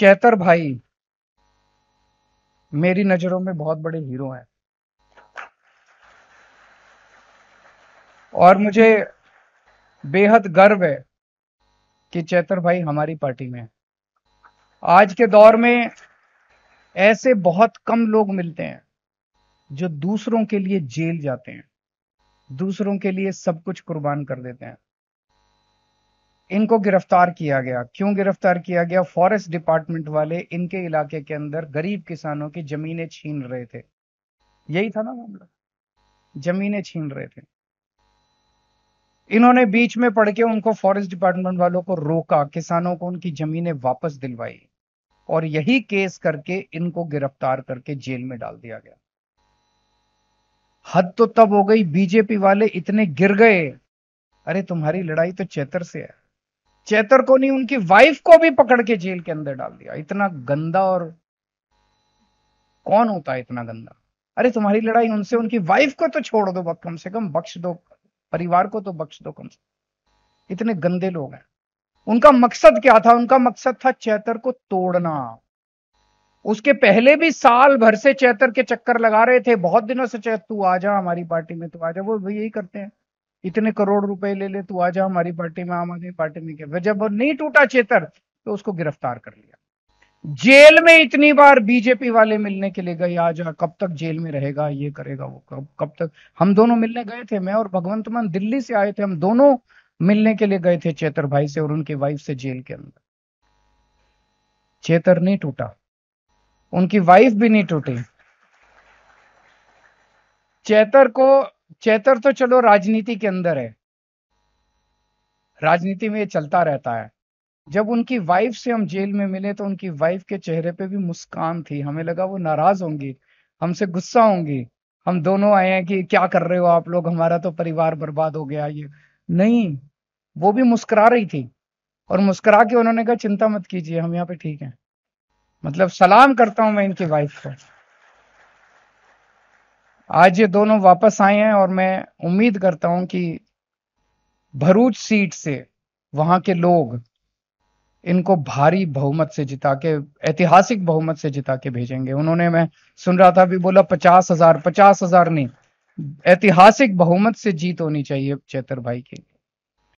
चैतर भाई मेरी नजरों में बहुत बड़े हीरो हैं और मुझे बेहद गर्व है कि चैतर भाई हमारी पार्टी में है आज के दौर में ऐसे बहुत कम लोग मिलते हैं जो दूसरों के लिए जेल जाते हैं दूसरों के लिए सब कुछ कुर्बान कर देते हैं इनको गिरफ्तार किया गया क्यों गिरफ्तार किया गया फॉरेस्ट डिपार्टमेंट वाले इनके इलाके के अंदर गरीब किसानों की जमीनें छीन रहे थे यही था ना मामला जमीनें छीन रहे थे इन्होंने बीच में पढ़ के उनको फॉरेस्ट डिपार्टमेंट वालों को रोका किसानों को उनकी जमीनें वापस दिलवाई और यही केस करके इनको गिरफ्तार करके जेल में डाल दिया गया हद तो तब हो गई बीजेपी वाले इतने गिर गए अरे तुम्हारी लड़ाई तो चैतर से है चैतर को नहीं उनकी वाइफ को भी पकड़ के जेल के अंदर डाल दिया इतना गंदा और कौन होता है इतना गंदा अरे तुम्हारी लड़ाई उनसे उनकी वाइफ को तो छोड़ दो कम से कम बख्श दो परिवार को तो बख्श दो कम से इतने गंदे लोग हैं उनका मकसद क्या था उनका मकसद था चैतर को तोड़ना उसके पहले भी साल भर से चैतर के चक्कर लगा रहे थे बहुत दिनों से चैत तू आ जा हमारी पार्टी में तू आ जा वो यही करते हैं इतने करोड़ रुपए ले ले तू आ जा हमारी पार्टी में आम आदमी पार्टी में क्या जब नहीं टूटा चेतर तो उसको गिरफ्तार कर लिया जेल में इतनी बार बीजेपी वाले मिलने के लिए गए आज कब तक जेल में रहेगा ये करेगा वो कब कब तक हम दोनों मिलने गए थे मैं और भगवंत मान दिल्ली से आए थे हम दोनों मिलने के लिए गए थे चेतर भाई से और उनकी वाइफ से जेल के अंदर चेतर नहीं टूटा उनकी वाइफ भी नहीं टूटी चेतर को चैतर तो चलो राजनीति के अंदर है राजनीति में ये चलता रहता है जब उनकी वाइफ से हम जेल में मिले तो उनकी वाइफ के चेहरे पे भी मुस्कान थी हमें लगा वो नाराज होंगी हमसे गुस्सा होंगी हम दोनों आए हैं कि क्या कर रहे हो आप लोग हमारा तो परिवार बर्बाद हो गया ये नहीं वो भी मुस्कुरा रही थी और मुस्कुरा के उन्होंने कहा चिंता मत कीजिए हम यहाँ पे ठीक हैं मतलब सलाम करता हूँ मैं इनकी वाइफ को आज ये दोनों वापस आए हैं और मैं उम्मीद करता हूं कि भरूच सीट से वहां के लोग इनको भारी बहुमत से जिता के ऐतिहासिक बहुमत से जिता के भेजेंगे उन्होंने मैं सुन रहा था भी बोला पचास हजार पचास हजार नहीं ऐतिहासिक बहुमत से जीत होनी चाहिए चेतर भाई की